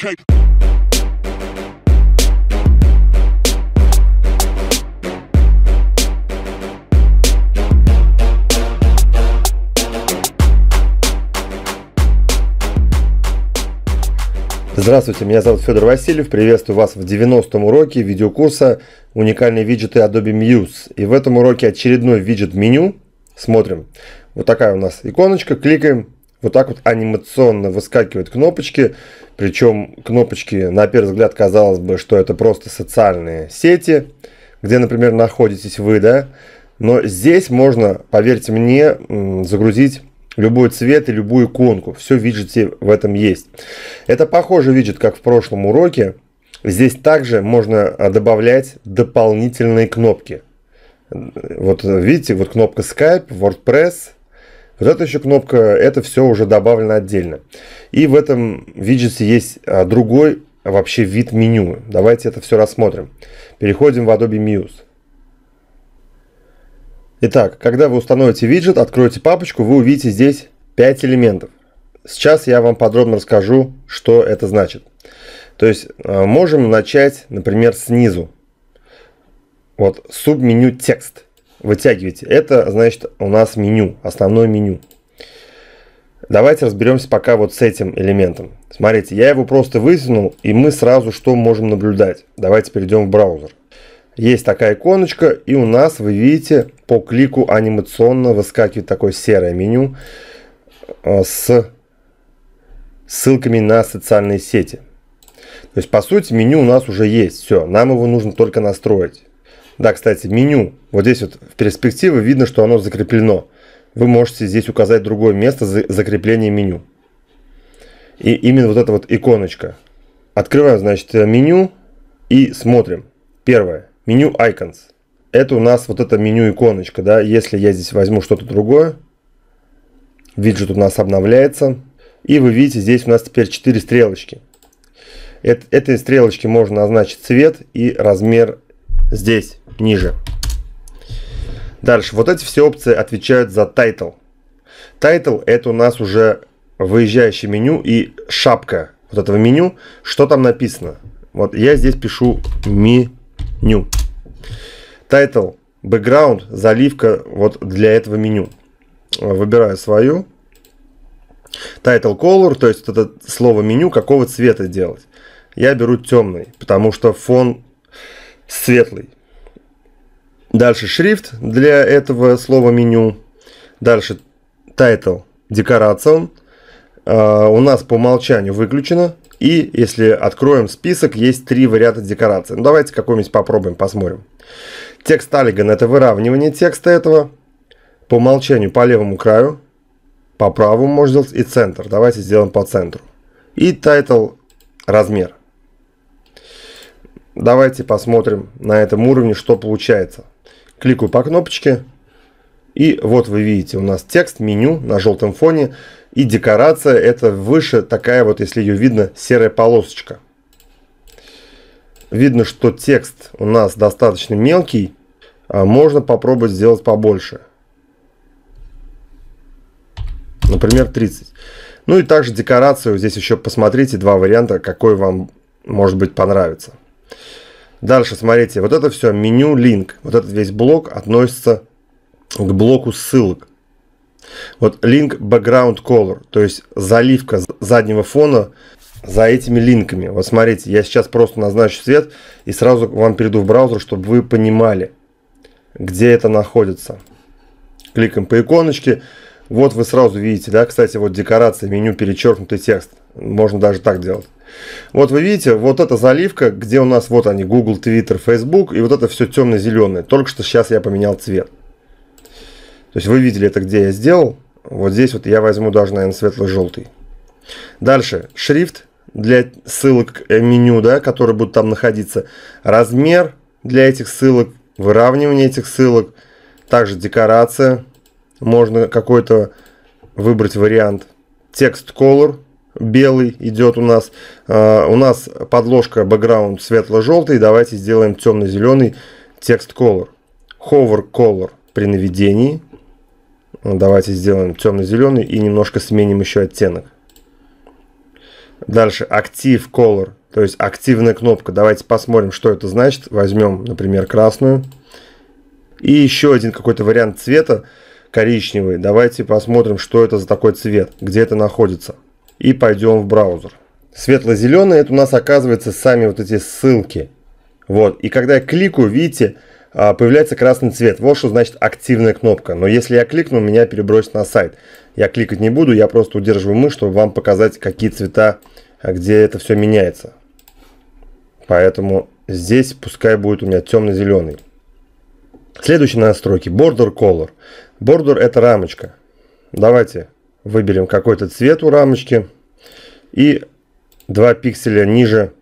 cake. Здравствуйте, меня зовут Федор Васильев. Приветствую вас в 90-м уроке видеокурса «Уникальные виджеты Adobe Muse». И в этом уроке очередной виджет меню. Смотрим. Вот такая у нас иконочка. Кликаем вот так вот анимационно выскакивают кнопочки. Причем кнопочки, на первый взгляд, казалось бы, что это просто социальные сети, где, например, находитесь вы, да. Но здесь можно, поверьте мне, загрузить любой цвет и любую иконку. Все виджете в этом есть. Это похоже виджет, как в прошлом уроке. Здесь также можно а, добавлять дополнительные кнопки. Вот э, видите, вот кнопка Skype, WordPress – вот эта еще кнопка, это все уже добавлено отдельно. И в этом виджете есть а, другой вообще вид меню. Давайте это все рассмотрим. Переходим в Adobe Muse. Итак, когда вы установите виджет, откроете папочку, вы увидите здесь 5 элементов. Сейчас я вам подробно расскажу, что это значит. То есть а, можем начать, например, снизу. Вот субменю текст вытягиваете. Это, значит, у нас меню, основное меню. Давайте разберемся пока вот с этим элементом. Смотрите, я его просто вытянул, и мы сразу что можем наблюдать. Давайте перейдем в браузер. Есть такая иконочка, и у нас, вы видите, по клику анимационно выскакивает такое серое меню э, с ссылками на социальные сети. То есть, по сути, меню у нас уже есть. Все, нам его нужно только настроить. Да, кстати, меню. Вот здесь вот в перспективе видно, что оно закреплено. Вы можете здесь указать другое место закрепления меню. И именно вот эта вот иконочка. Открываем, значит, э, меню и смотрим. Первое. Меню Icons. Это у нас вот это меню иконочка, да. Если я здесь возьму что-то другое, виджет у нас обновляется. И вы видите, здесь у нас теперь 4 стрелочки. Этой стрелочки можно назначить цвет и размер здесь, ниже. Дальше, вот эти все опции отвечают за тайтл. Тайтл это у нас уже выезжающее меню и шапка вот этого меню. Что там написано? Вот я здесь пишу меню. Тайтл, бэкграунд, заливка вот для этого меню. Выбираю свою. Title color, то есть это слово меню, какого цвета делать. Я беру темный, потому что фон светлый. Дальше шрифт для этого слова меню. Дальше title декорация Uh, а, у нас по умолчанию выключено. И если откроем список, есть три варианта декорации. Ну, давайте какой-нибудь попробуем, посмотрим. Текст Allиgan – это выравнивание текста этого. По умолчанию по левому краю, по правому можно сделать и центр. Давайте сделаем по центру. И title размер. Давайте посмотрим на этом уровне, что получается. Кликаю по кнопочке. И вот вы видите, у нас текст, меню на желтом фоне. И декорация это выше такая вот, если ее видно, серая полосочка. Видно, что текст у нас достаточно мелкий. А можно попробовать сделать побольше. Например, 30. Ну и также декорацию. Здесь еще посмотрите два варианта, какой вам, может быть, понравится. Дальше, смотрите, вот это все меню линк. Вот этот весь блок относится к блоку ссылок. Вот линк background color, то есть заливка заднего фона за этими линками. Вот смотрите, я сейчас просто назначу цвет и сразу вам перейду в браузер, чтобы вы понимали, где это находится. Кликаем по иконочке. Вот вы сразу видите, да, кстати, вот декорация, меню, перечеркнутый текст. Можно даже так делать. Вот вы видите, вот эта заливка, где у нас вот они, Google, Twitter, Facebook, и вот это все темно-зеленое. Только что сейчас я поменял цвет. То есть вы видели это, где я сделал. Вот здесь вот я возьму даже, наверное, светло-желтый. Дальше, шрифт для ссылок э, меню, да, которые будут там находиться. Размер для этих ссылок, выравнивание этих ссылок. Также декорация. Можно какой-то выбрать вариант. Текст color белый идет у нас. А, у нас подложка background светло-желтый. Давайте сделаем темно-зеленый текст color. Hover color при наведении. Давайте сделаем темно-зеленый и немножко сменим еще оттенок. Дальше актив color, то есть активная кнопка. Давайте посмотрим, что это значит. Возьмем, например, красную. И еще один какой-то вариант цвета коричневый. Давайте посмотрим, что это за такой цвет, где это находится. И пойдем в браузер. Светло-зеленый это у нас оказывается сами вот эти ссылки. Вот. И когда я кликаю, видите, а, появляется красный цвет. Вот что значит активная кнопка. Но если я кликну, меня перебросит на сайт. Я кликать не буду, я просто удерживаю мышь, чтобы вам показать, какие цвета, а, где это все меняется. Поэтому здесь пускай будет у меня темно-зеленый. Следующие настройки. Border Color. Бордер это рамочка. Давайте выберем какой-то цвет у рамочки. И 2 пикселя ниже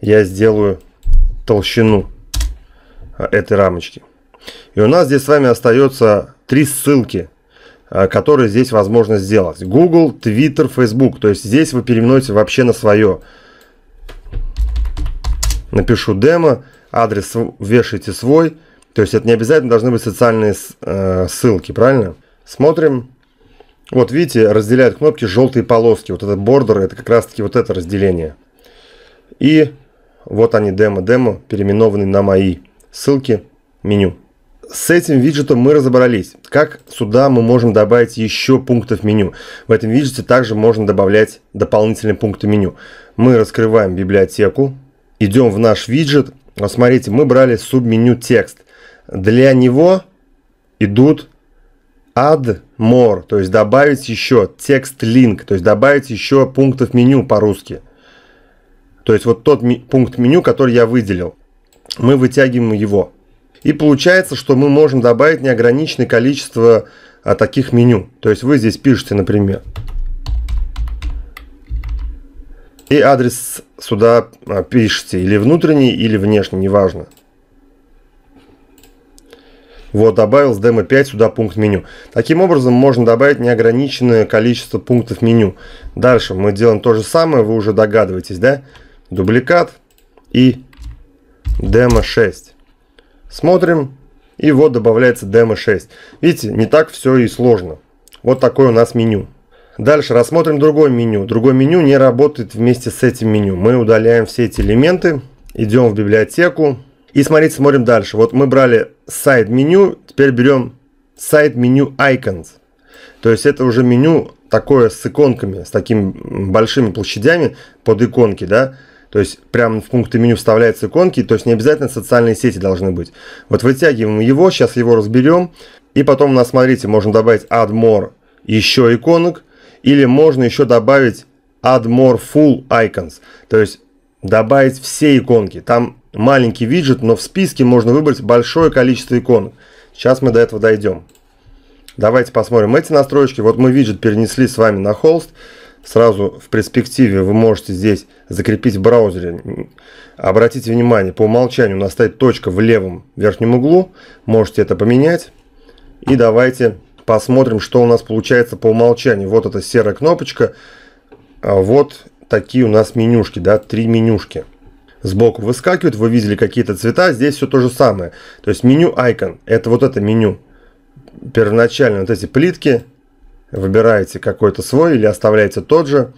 я сделаю толщину а, этой рамочки. И у нас здесь с вами остается три ссылки, а, которые здесь возможно сделать. Google, Twitter, Facebook. То есть здесь вы переименуете вообще на свое. Напишу демо, адрес вешайте свой. То есть это не обязательно должны быть социальные э, ссылки, правильно? Смотрим. Вот видите, разделяют кнопки желтые полоски. Вот этот бордер, это как раз таки вот это разделение. И вот они, демо-демо, переименованные на мои. Ссылки, меню. С этим виджетом мы разобрались. Как сюда мы можем добавить еще пунктов меню? В этом виджете также можно добавлять дополнительные пункты меню. Мы раскрываем библиотеку, идем в наш виджет. Смотрите, мы брали субменю текст для него идут add more, то есть добавить еще текст link, то есть добавить еще пунктов меню по-русски. То есть вот тот пункт меню, который я выделил, мы вытягиваем его. И получается, что мы можем добавить неограниченное количество а, таких меню. То есть вы здесь пишете, например, и адрес сюда а, пишете, или внутренний, или внешний, неважно. Вот, добавил с демо 5 сюда пункт меню. Таким образом, можно добавить неограниченное количество пунктов меню. Дальше мы делаем то же самое, вы уже догадываетесь, да? Дубликат и демо 6. Смотрим, и вот добавляется демо 6. Видите, не так все и сложно. Вот такое у нас меню. Дальше рассмотрим другое меню. Другое меню не работает вместе с этим меню. Мы удаляем все эти элементы, идем в библиотеку, и смотрите, смотрим дальше. Вот мы брали сайт меню, теперь берем сайт меню icons. То есть это уже меню такое с иконками, с такими большими площадями под иконки, да. То есть прямо в пункты меню вставляются иконки, то есть не обязательно социальные сети должны быть. Вот вытягиваем его, сейчас его разберем. И потом у нас, смотрите, можно добавить add more еще иконок. Или можно еще добавить add more full icons. То есть добавить все иконки. Там маленький виджет, но в списке можно выбрать большое количество иконок. Сейчас мы до этого дойдем. Давайте посмотрим эти настройки. Вот мы виджет перенесли с вами на холст. Сразу в перспективе вы можете здесь закрепить в браузере. Обратите внимание, по умолчанию у нас стоит точка в левом верхнем углу. Можете это поменять. И давайте посмотрим, что у нас получается по умолчанию. Вот эта серая кнопочка. А вот такие у нас менюшки, да, три менюшки сбоку выскакивает, вы видели какие-то цвета, а здесь все то же самое. То есть меню Icon, это вот это меню. Первоначально вот эти плитки, выбираете какой-то свой или оставляете тот же.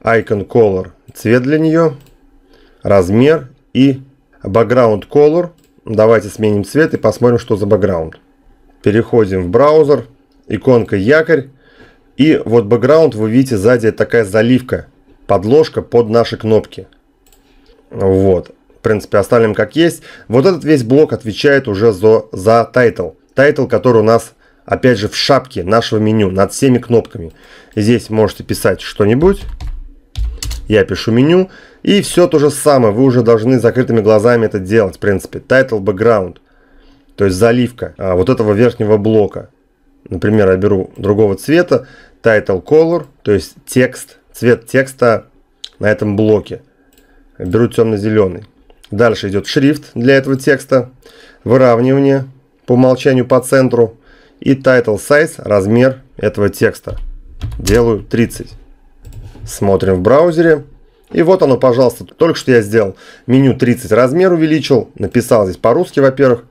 Icon Color, цвет для нее, размер и Background Color. Давайте сменим цвет и посмотрим, что за background Переходим в браузер, иконка якорь. И вот бэкграунд, вы видите, сзади такая заливка, подложка под наши кнопки. Вот. В принципе, оставим как есть. Вот этот весь блок отвечает уже за, за title, Тайтл, который у нас, опять же, в шапке нашего меню, над всеми кнопками. Здесь можете писать что-нибудь. Я пишу меню. И все то же самое. Вы уже должны закрытыми глазами это делать, в принципе. Title background, То есть заливка а, вот этого верхнего блока. Например, я беру другого цвета. Title color, то есть текст, цвет текста на этом блоке беру темно-зеленый. Дальше идет шрифт для этого текста, выравнивание по умолчанию по центру и title size, размер этого текста. Делаю 30. Смотрим в браузере. И вот оно, пожалуйста, только что я сделал меню 30 размер увеличил, написал здесь по-русски, во-первых,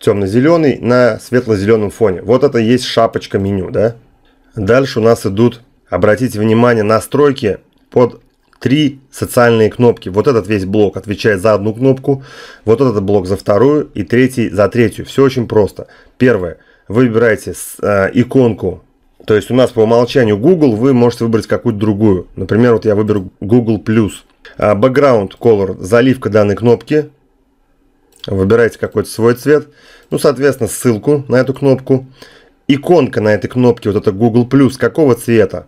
темно-зеленый на светло-зеленом фоне. Вот это и есть шапочка меню, да? Дальше у нас идут, обратите внимание, настройки под три социальные кнопки. Вот этот весь блок отвечает за одну кнопку, вот этот блок за вторую и третий за третью. Все очень просто. Первое. Вы выбираете э, иконку, то есть у нас по умолчанию Google, вы можете выбрать какую-то другую. Например, вот я выберу Google+. А, background Color, заливка данной кнопки. Выбираете какой-то свой цвет. Ну, соответственно, ссылку на эту кнопку. Иконка на этой кнопке, вот это Google+, какого цвета?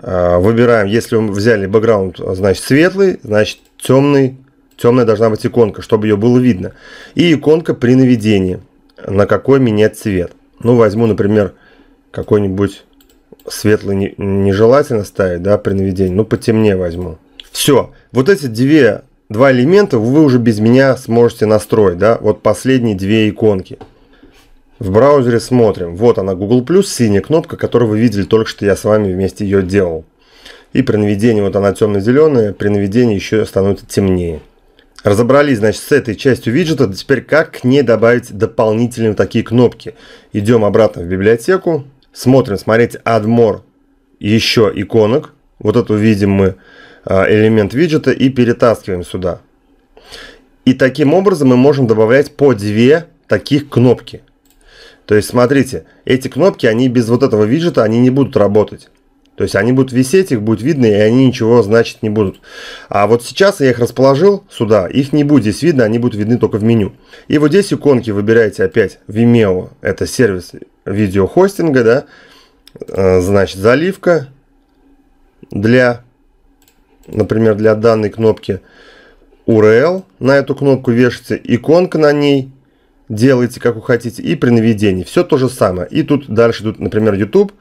Э, выбираем, если мы взяли бэкграунд, значит светлый, значит темный, темная должна быть иконка, чтобы ее было видно. И иконка при наведении, на какой менять цвет. Ну, возьму, например, какой-нибудь светлый не, нежелательно ставить, да, при наведении, ну, потемнее возьму. Все, вот эти две, два элемента вы уже без меня сможете настроить, да, вот последние две иконки. В браузере смотрим. Вот она Google+, синяя кнопка, которую вы видели только что я с вами вместе ее делал. И при наведении, вот она темно-зеленая, при наведении еще становится темнее. Разобрались, значит, с этой частью виджета. Теперь как к ней добавить дополнительные вот такие кнопки? Идем обратно в библиотеку. Смотрим, смотрите, Add More. Еще иконок. Вот эту видим мы а, элемент виджета и перетаскиваем сюда. И таким образом мы можем добавлять по две таких кнопки. То есть, смотрите, эти кнопки, они без вот этого виджета, они не будут работать. То есть они будут висеть, их будет видно, и они ничего значить не будут. А вот сейчас я их расположил сюда, их не будет здесь видно, они будут видны только в меню. И вот здесь иконки выбираете опять Vimeo, это сервис видеохостинга, да, э, значит заливка для, например, для данной кнопки URL, на эту кнопку вешается иконка на ней, Делайте, как вы хотите, и при наведении. Все то же самое. И тут дальше, тут, например, YouTube.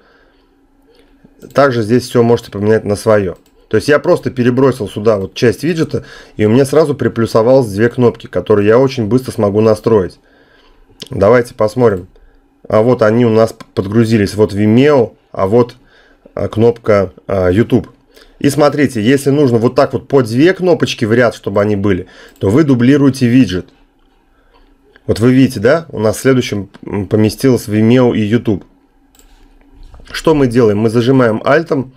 Также здесь все можете поменять на свое. То есть я просто перебросил сюда вот часть виджета, и у меня сразу приплюсовалось две кнопки, которые я очень быстро смогу настроить. Давайте посмотрим. А вот они у нас подгрузились. Вот Vimeo, а вот а, кнопка а, YouTube. И смотрите, если нужно вот так вот по две кнопочки в ряд, чтобы они были, то вы дублируете виджет. Вот вы видите, да, у нас в следующем поместилось Vimeo и YouTube. Что мы делаем? Мы зажимаем Alt,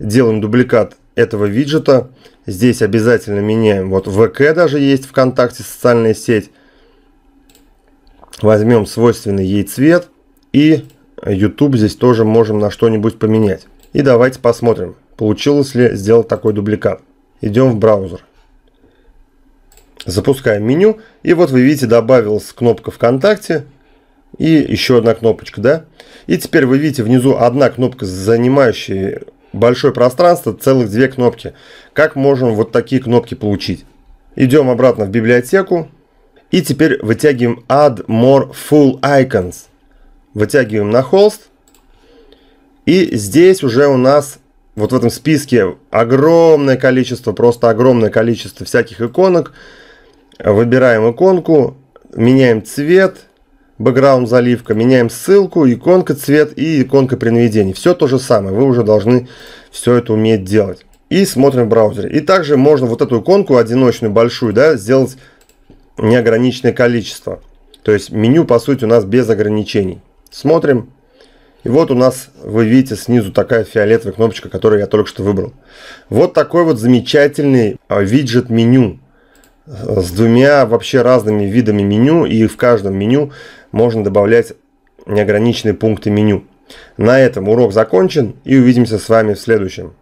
делаем дубликат этого виджета. Здесь обязательно меняем. Вот ВК даже есть ВКонтакте, социальная сеть. Возьмем свойственный ей цвет. И YouTube здесь тоже можем на что-нибудь поменять. И давайте посмотрим, получилось ли сделать такой дубликат. Идем в браузер. Запускаем меню. И вот вы видите, добавилась кнопка ВКонтакте. И еще одна кнопочка, да? И теперь вы видите внизу одна кнопка, занимающая большое пространство, целых две кнопки. Как можем вот такие кнопки получить? Идем обратно в библиотеку. И теперь вытягиваем Add More Full Icons. Вытягиваем на холст. И здесь уже у нас вот в этом списке огромное количество, просто огромное количество всяких иконок. Выбираем иконку, меняем цвет, бэкграунд заливка, меняем ссылку, иконка цвет и иконка при наведении. Все то же самое, вы уже должны все это уметь делать. И смотрим в браузере. И также можно вот эту иконку одиночную, большую, да, сделать неограниченное количество. То есть меню, по сути, у нас без ограничений. Смотрим. И вот у нас, вы видите, снизу такая фиолетовая кнопочка, которую я только что выбрал. Вот такой вот замечательный а, виджет меню с двумя вообще разными видами меню, и в каждом меню можно добавлять неограниченные пункты меню. На этом урок закончен, и увидимся с вами в следующем.